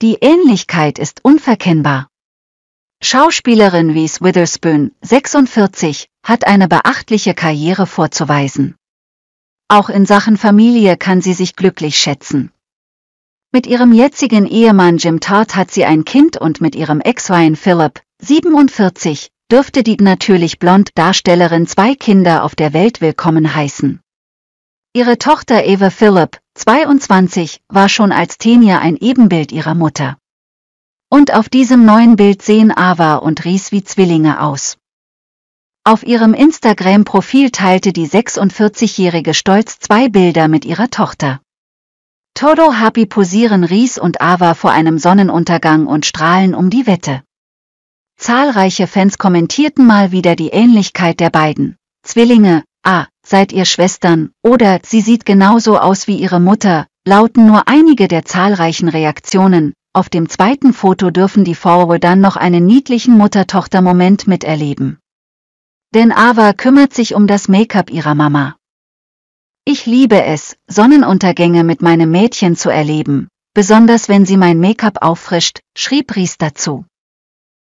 Die Ähnlichkeit ist unverkennbar. Schauspielerin Reese Witherspoon, 46, hat eine beachtliche Karriere vorzuweisen. Auch in Sachen Familie kann sie sich glücklich schätzen. Mit ihrem jetzigen Ehemann Jim Tart hat sie ein Kind und mit ihrem Ex Ryan Philip, 47, dürfte die natürlich blond Darstellerin zwei Kinder auf der Welt willkommen heißen. Ihre Tochter Eva Philip, 22, war schon als Tenia ein Ebenbild ihrer Mutter. Und auf diesem neuen Bild sehen Ava und Ries wie Zwillinge aus. Auf ihrem Instagram-Profil teilte die 46-Jährige stolz zwei Bilder mit ihrer Tochter. Todo Happy posieren Ries und Ava vor einem Sonnenuntergang und strahlen um die Wette. Zahlreiche Fans kommentierten mal wieder die Ähnlichkeit der beiden. Zwillinge, ah, seid ihr Schwestern, oder sie sieht genauso aus wie ihre Mutter, lauten nur einige der zahlreichen Reaktionen. Auf dem zweiten Foto dürfen die Forward dann noch einen niedlichen Mutter-Tochter-Moment miterleben. Denn Ava kümmert sich um das Make-up ihrer Mama. Ich liebe es, Sonnenuntergänge mit meinem Mädchen zu erleben, besonders wenn sie mein Make-up auffrischt, schrieb Ries dazu.